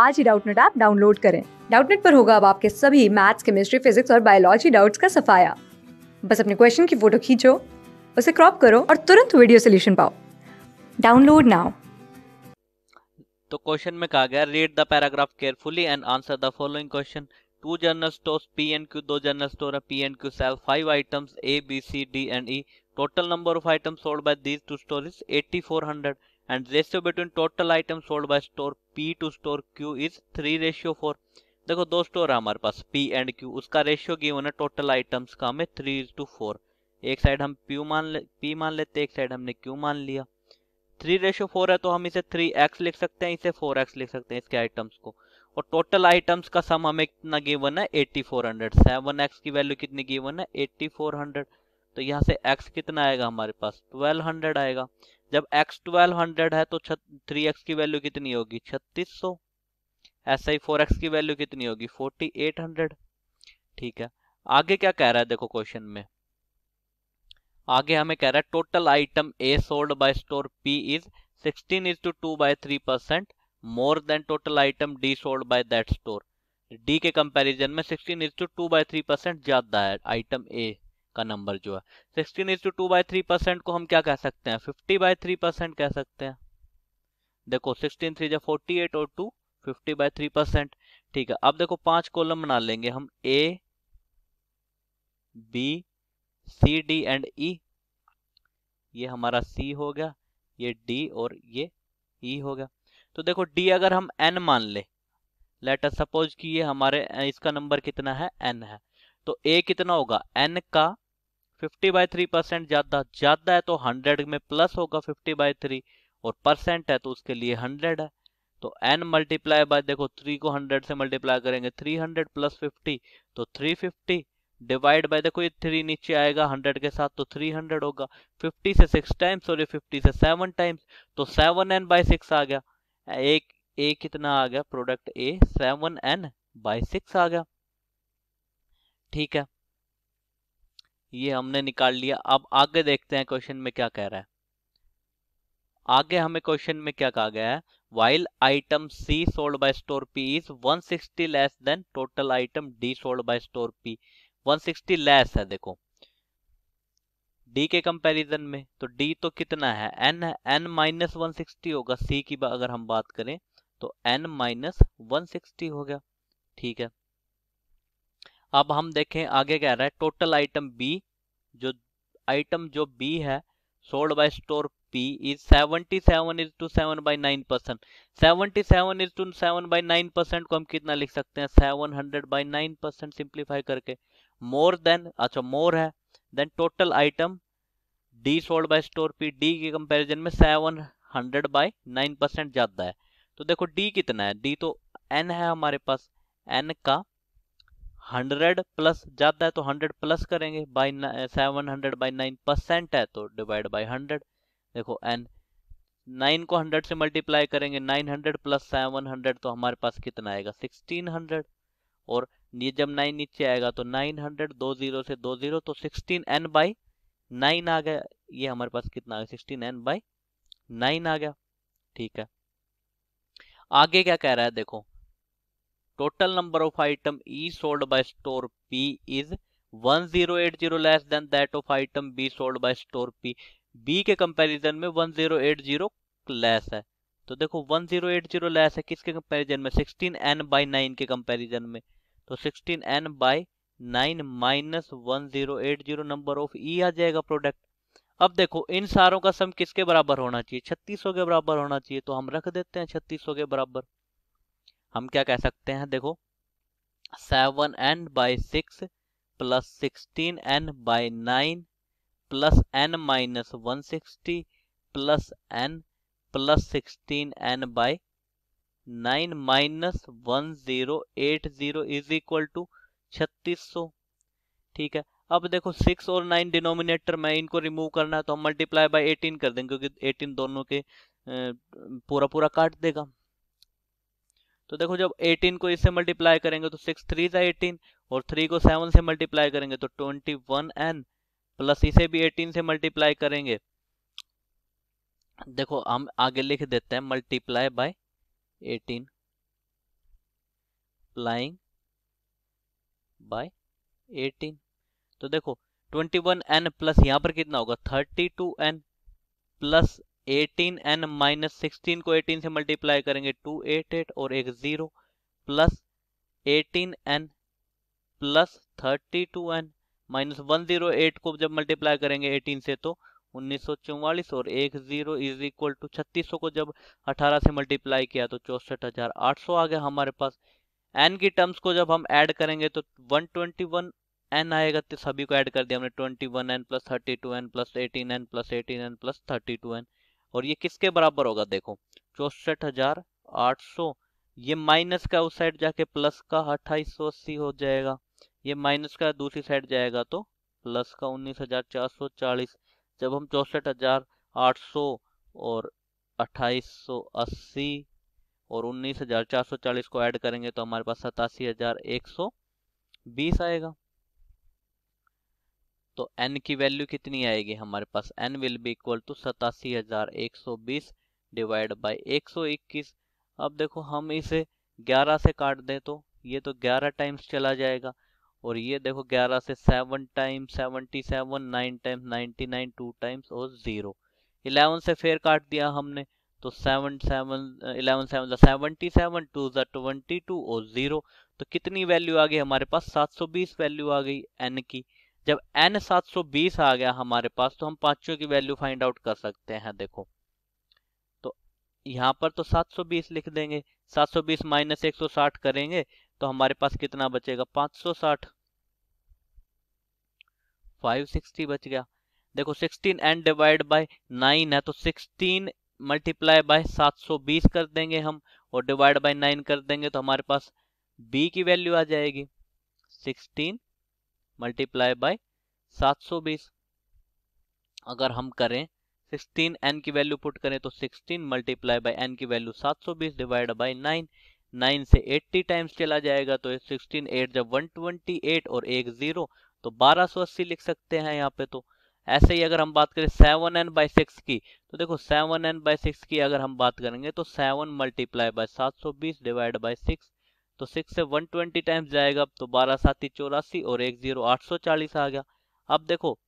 आज ही Doubtnut app download करें डाउटनेट पर होगा अब आपके सभी मैथ्स केमिस्ट्री फिजिक्स और बायोलॉजी डाउट्स का सफाया बस अपने क्वेश्चन की फोटो खींचो उसे क्रॉप करो और तुरंत वीडियो सोल्यूशन पाओ डाउनलोड नाउ तो क्वेश्चन में कहा गया read the paragraph carefully and answer the following question two general stores P and Q दो जनरल स्टोर है P and Q sell five items A B C D and E total number of items sold by these two store is four hundred and ratio between total items sold by store P to store Q is three ratio four देखो दो store है हमारे पास P and Q उसका ratio given है total items का हमें three two four एक साइड हम P मान ले P मान लेते एक साइड हमने Q मान लिया थ्री रेशियो फोर है तो हम इसे थ्री एक्स लिख सकते हैं इसे फोर एक्स लिख सकते हैं इसके आइटम्स को और टोटल आइटम्स का सम हमें कितना गिवन है eighty four hundred seven x की वैल्यू कितनी गिवन है एट्टी फोर हंड्रेड तो यहाँ से x कितना आएगा हमारे पास 1200 आएगा जब x 1200 है तो थ्री एक्स की वैल्यू कितनी होगी 3600 सौ ऐसा ही फोर एक्स की वैल्यू कितनी होगी 4800 ठीक है आगे क्या कह रहा है देखो क्वेश्चन में आगे हमें कह रहा है total item A sold by store P is 16 is two two by three percent more than total item D sold by that store D के कंपैरिजन में 16 is two two by three percent ज्यादा है item A का number जो है sixteen is two two by three percent को हम क्या कह सकते हैं फिफ्टी बाई थ्री परसेंट कह सकते हैं देखो सिक्सटीन थ्री जो फोर्टी एट और two fifty by three percent ठीक है अब देखो पांच कॉलम बना लेंगे हम A B C D and E ये हमारा सी हो गया ये डी और ये ई e हो गया तो देखो डी अगर हम एन मान ले लेट अस सपोज कि ये हमारे इसका नंबर कितना है एन है तो ए कितना होगा एन का 50 बाय थ्री परसेंट ज्यादा ज्यादा है तो 100 में प्लस होगा 50 बाय थ्री और परसेंट है तो उसके लिए 100 है तो एन मल्टीप्लाई बाय देखो थ्री को 100 से मल्टीप्लाई करेंगे 300 हंड्रेड प्लस फिफ्टी तो थ्री फिफ्टी डिवाइड बाय देखो ये थ्री नीचे आएगा 100 के साथ तो 300 होगा 50 से सिक्स टाइम्स और ये फिफ्टी से सेवन टाइम्स तो सेवन एन बाई सिक्स आ गया एक ए कितना आ गया product A seven N by six आ गया ठीक है ये हमने निकाल लिया अब आगे देखते हैं क्वेश्चन में क्या कह रहा है आगे हमें क्वेश्चन में क्या कहा गया है while item C sold by store P is 160 less than total item D sold by store P 160 less है देखो डी के कंपैरिजन में तो डी तो कितना है एन है माइनस वन होगा सी की अगर हम बात करें तो एन माइनस वन हो गया ठीक है अब हम देखें आगे कह रहा है टोटल आइटम बी जो आइटम जो बी है sold by store P is 77 is to seven by nine percent seven is to seven by nine percent को हम कितना लिख सकते हैं 700 बाई नाइन परसेंट सिंप्लीफाई करके मोर देन अच्छा मोर है than total item D sold by store P D के कंपेरिजन में 700 बाई नाइन परसेंट ज़्यादा है तो देखो डी कितना है डी तो एन है हमारे पास एन का हंड्रेड प्लस ज्यादा है तो हंड्रेड प्लस करेंगे by seven hundred by nine percent है तो डिवाइड बाई हंड्रेड देखो एन नाइन को हंड्रेड से मल्टीप्लाई करेंगे nine hundred plus seven hundred तो हमारे पास कितना आएगा सिक्सटीन हंड्रेड और ये जब नाइन नीचे आएगा तो नाइन हंड्रेड दो जीरो से दो जीरो तो सिक्सटीन एन बाई नाइन आ गया ये हमारे पास कितना आ गया सिक्सटीन एन बाई नाइन आ गया ठीक है आगे क्या कह रहा है देखो total number of item E sold by store P is 1080 less than that of item B sold by store P. B के कंपैरिजन में 1080 लेस है तो देखो 1080 लेस है किसके कंपैरिजन में 16n बाई 9 के कंपैरिजन में तो 16n by 9 minus 1080 number of E आ जाएगा प्रोडक्ट अब देखो इन सारों का सम किसके बराबर होना चाहिए 3600 के बराबर होना चाहिए तो हम रख देते हैं 3600 के बराबर हम क्या कह सकते हैं देखो seven N by six plus sixteen n by nine plus n minus one sixty plus n plus sixteen n by nine minus one zero eight zero is equal to छत्तीस सौ ठीक है अब देखो सिक्स और नाइन डिनोमिनेटर में इनको remove करना है तो हम मल्टीप्लाई बाई एटीन कर देंगे क्योंकि एटीन दोनों के पूरा पूरा काट देगा तो देखो जब 18 को इससे मल्टीप्लाई करेंगे तो सिक्स थ्री जै एटीन और थ्री को सेवन से मल्टीप्लाई करेंगे तो ट्वेंटी वन एन प्लस इसे भी एटीन से मल्टीप्लाई करेंगे देखो हम आगे लिख देते हैं multiply by eighteen plying by eighteen तो देखो ट्वेंटी वन एन प्लस यहाँ पर कितना होगा thirty two n plus eighteen n minus sixteen को एटीन से मल्टीप्लाई करेंगे टू एट एट और एक zero plus eighteen n plus thirty two n minus one zero eight को जब मल्टीप्लाई करेंगे एटीन से तो उन्नीस सौ चौवालीस और एक जीरो इज इक्वल टू छत्तीस को जब अठारह से मल्टीप्लाई किया तो चौसठ हजार आठ सौ आ गया हमारे पास एन की टर्म्स को जब हम ऐड करेंगे तो वन ट्वेंटी वन एन आएगा तो सभी को ऐड कर दिया हमने twenty one n plus thirty two n plus eighteen n plus eighteen n plus thirty two n और ये किसके बराबर होगा देखो चौसठ हजार आठ सौ ये माइनस का उस साइड जाके प्लस का अट्ठाईस सौ अस्सी हो जाएगा ये माइनस का दूसरी साइड जाएगा तो प्लस का उन्नीस हजार चार सौ चालीस जब हम चौसठ हजार आठ सौ और अट्ठाईस सौ अस्सी और उन्नीस हजार चार सौ चालीस को ऐड करेंगे तो हमारे पास सतासी हजार एक सौ बीस आएगा तो n की वैल्यू कितनी आएगी हमारे पास n will be equal to सतासी हज़ार एक सौ बीस डिवाइड बाई एक सौ इक्कीस अब देखो हम इसे ग्यारह से काट दें तो ये तो ग्यारह टाइम्स चला जाएगा और ये देखो ग्यारह से seven time seventy seven nine times ninety nine two times और ज़ीरो इलेवन से फिर काट दिया हमने तो seven seven eleven seven seventy seven two ज़ा ट्वेंटी टू और ज़ीरो तो कितनी वैल्यू आ गई हमारे पास सात सौ बीस वैल्यू आ गई एन की जब एन बीस आ गया हमारे पास तो हम पांचों की वैल्यू फाइंड आउट कर सकते हैं देखो तो यहाँ पर तो सात सौ बीस लिख देंगे सात सौ बीस माइनस एक सौ साठ करेंगे तो हमारे पास कितना बचेगा पांच सौ साठ फाइव सिक्सटी बच गया देखो sixteen n divide by nine है तो सिक्सटीन मल्टीप्लाई बाय सात सौ बीस कर देंगे हम और डिवाइड बाय नाइन कर देंगे तो हमारे पास बी की वैल्यू आ जाएगी सिक्सटीन मल्टीप्लाई बाय 720 अगर हम करें 16 एन की वैल्यू पुट करें तो 16 मल्टीप्लाई बाय एन की वैल्यू 720 डिवाइड बाय 9 9 से 80 टाइम्स चला जाएगा तो 16 8 जब 128 और एक जीरो तो 1280 लिख सकते हैं यहाँ पे तो ऐसे ही अगर हम बात करें सेवन एन बाई सिक्स की तो देखो सेवन एन बाई सिक्स की अगर हम बात करेंगे तो सेवन मल्टीप्लाई बाई सात सौ बीस डिवाइड बाई सिक्स तो सिक्स से वन ट्वेंटी टाइम्स जाएगा तो बारह ही चौरासी और एक जीरो आठ सौ चालीस आ गया अब देखो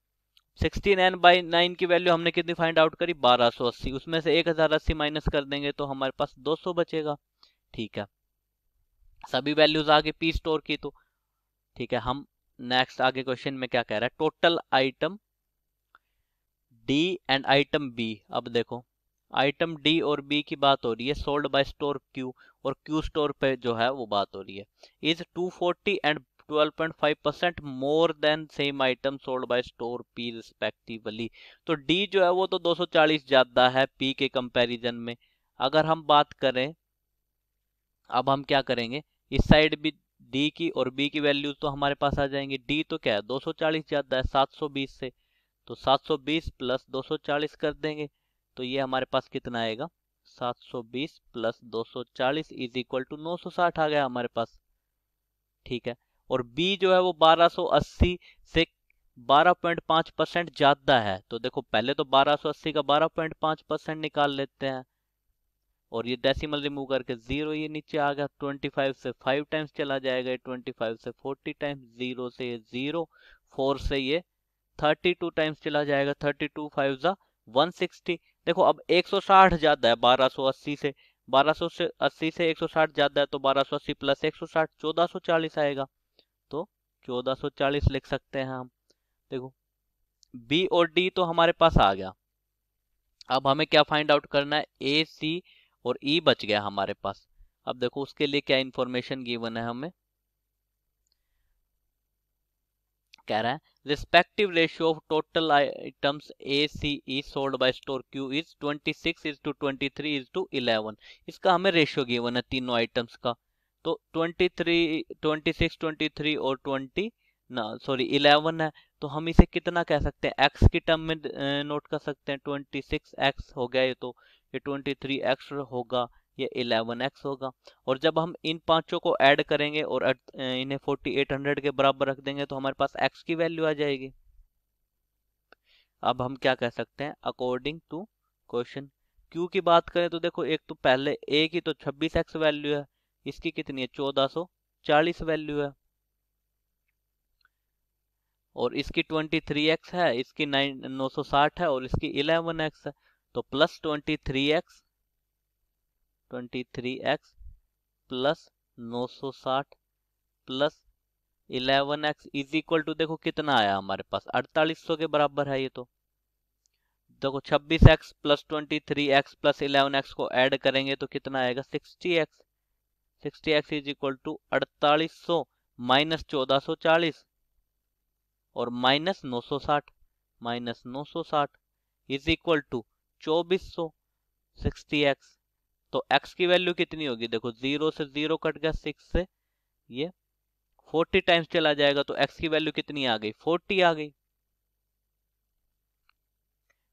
सिक्सटीन एन बाई नाइन की वैल्यू हमने कितनी फाइंड आउट करी बारह सौ अस्सी उसमें से एक हजार अस्सी माइनस कर देंगे तो हमारे पास दो सौ बचेगा ठीक है सभी वैल्यूज आगे पी स्टोर की तो ठीक है हम नेक्स्ट आगे क्वेश्चन में क्या कह रहा है total item D and item B अब देखो आइटम डी और बी की बात हो रही है सोल्ड बाय स्टोर क्यू और क्यू स्टोर पे जो है वो बात हो रही है is 240 and 12.5 percent more than same item sold by store P respectively तो डी जो है वो तो 240 ज्यादा है पी के कंपैरिजन में अगर हम बात करें अब हम क्या करेंगे इस साइड भी डी की और बी की वैल्यूज तो हमारे पास आ जाएंगे डी तो क्या है दो ज्यादा है सात से तो 720 प्लस 240 कर देंगे तो ये हमारे पास कितना आएगा 720 प्लस 240 इज इक्वल टू नौ आ गया हमारे पास ठीक है और बी जो है वो 1280 से 12.5 परसेंट ज्यादा है तो देखो पहले तो 1280 का 12.5 परसेंट निकाल लेते हैं और ये डेसिमल रिमूव करके जीरो ये नीचे आ गया 25 से 5 टाइम्स चला जाएगा 25 से 40 टाइम्स जीरो से ये जीरो फोर से ये 32 टाइम्स चला जाएगा 32 टू फाइव ज़ा वन सिक्सटी देखो अब 160 ज्यादा है 1280 से 1280 से 160 ज्यादा है तो 1280 प्लस 160 1440 आएगा तो 1440 लिख सकते हैं हम देखो बी और डी तो हमारे पास आ गया अब हमें क्या फाइंड आउट करना है ए सी और ई e बच गया हमारे पास अब देखो उसके लिए क्या इंफॉर्मेशन गिवन है हमें कह रहा है respective ratio of total items A C E sold by store Q is 26 is to 23 is to 11 इसका हमें रेशियो गिवन है तीनों आइटम्स का तो 23 26 23 और 20 ना सॉरी 11 है तो हम इसे कितना कह सकते हैं एक्स की टर्म में नोट कर सकते हैं 26 एक्स हो गया ये तो ये 23 एक्स होगा ये एक्स होगा और जब हम इन पांचों को ऐड करेंगे और इन्हें 4800 के बराबर रख देंगे तो हमारे पास एक्स की वैल्यू आ जाएगी अब हम क्या कह सकते हैं अकॉर्डिंग टू क्वेश्चन क्यू की बात करें तो देखो एक तो पहले ए की तो 26x वैल्यू है इसकी कितनी है 1440 वैल्यू है और इसकी 23x है इसकी सौ 960 है और इसकी 11x है तो plus 23x twenty three x plus नौ सौ साठ plus eleven x is equal to देखो कितना आया हमारे पास अड़तालीस सौ के बराबर है ये तो देखो छब्बीस x plus twenty three x plus eleven x को ऐड करेंगे तो कितना आएगा sixty x sixty x is equal to अड़तालीस सौ माइनस चौदह सौ चालीस और माइनस नौ सौ साठ माइनस नौ सौ साठ इज इक्वल टू चौबीस सौ सिक्सटी एक्स तो x की वैल्यू कितनी होगी देखो जीरो से जीरो कट गया सिक्स से ये फोर्टी टाइम्स चला जाएगा तो x की वैल्यू कितनी आ गई फोर्टी आ गई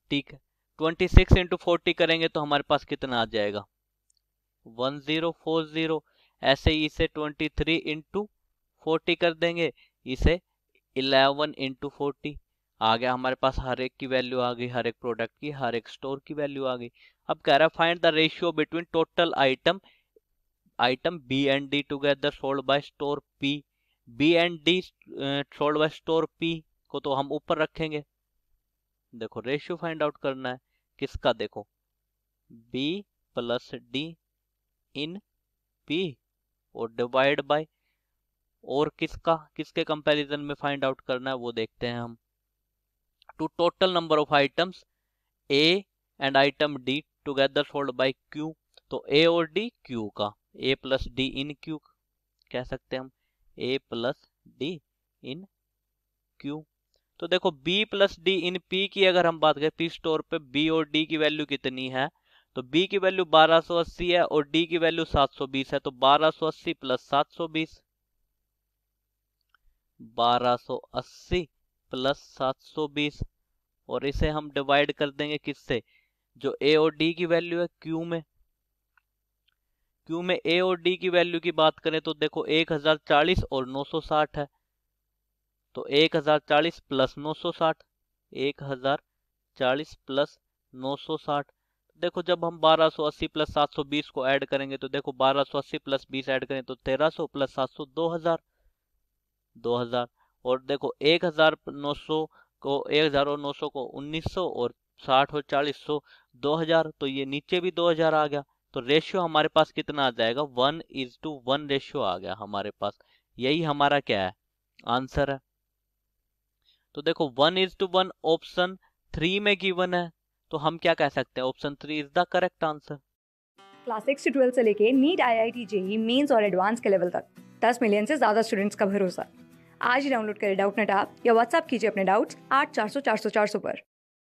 ठीक है ट्वेंटी सिक्स इंटू फोर्टी करेंगे तो हमारे पास कितना आ जाएगा वन जीरो फोर जीरो ऐसे ही इसे ट्वेंटी थ्री इंटू फोर्टी कर देंगे इसे इलेवन इंटू फोर्टी आ गया हमारे पास हर एक की वैल्यू आ गई हर एक प्रोडक्ट की हर एक स्टोर की वैल्यू आ गई अब कह रहा है find the ratio between total item item B and D together sold by store P B and D sold by store P को तो हम ऊपर रखेंगे देखो रेशियो फाइंड आउट करना है किसका देखो B plus D in P और डिवाइड बाय और किसका किसके कंपैरिजन में फाइंड आउट करना है वो देखते हैं हम to total number of items A and item D together sold by Q तो ए और डी क्यू का A plus D in Q कह सकते हैं हम A plus D in Q तो देखो B plus D in P की अगर हम बात करें पी स्टोर पे बी और डी की वैल्यू कितनी है तो बी की वैल्यू 1280 है और डी की वैल्यू 720 है तो 1280 प्लस सात सो अस्सी प्लस बीस और इसे हम डिवाइड कर देंगे किससे जो ए और डी की वैल्यू है क्यू में क्यू में ए और डी की वैल्यू की बात करें तो देखो 1040 और 960 है तो 1040 प्लस 960 1040 प्लस 960 देखो जब हम 1280 प्लस 720 को ऐड करेंगे तो देखो 1280 प्लस 20 ऐड करें तो 1300 प्लस 700 2000 2000 और देखो 1900 को 1900 को 1900 और साठ और चालीस सौ दो हजार तो ये नीचे भी दो हजार आ गया तो रेशियो हमारे पास कितना आ जाएगा one is to one ratio आ गया हमारे पास यही हमारा क्या है आंसर है तो देखो one is to one option three में गिवन है तो हम क्या कह सकते हैं option three is the correct answer class six से ट्वेल्थ से लेके NEET I I T JEE mains और एडवांस के लेवल तक दस मिलियन से ज्यादा स्टूडेंट्स का भरोसा आज ही डाउनलोड करें डाउट नेट आप या व्हाट्सअप कीजिए अपने डाउट्स आठ चार सौ चार सौ चार सौ पर